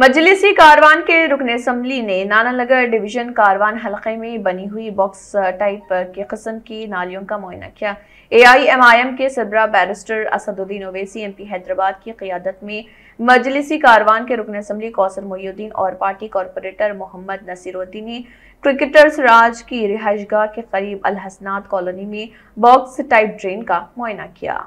मजलिसी कारवान के रुकन असम्बली ने नगर डिवीजन कारवान हलके में बनी हुई बॉक्स टाइप के कस्म की नालियों का मुआयना किया ए आई एम आई एम के सरबरा barrister Asaduddin Owaisi M P Hyderabad की क्यादत में मजलिसी कारवान के रुकन असम्बली कौसर मोहुद्दीन और पार्टी कॉरपोरेटर मोहम्मद नसीरुद्दीन ने क्रिकेटर्स राज की रिहाइश के करीब अलहसनात कॉलोनी में बॉक्स टाइप ड्रेन का मुआयना किया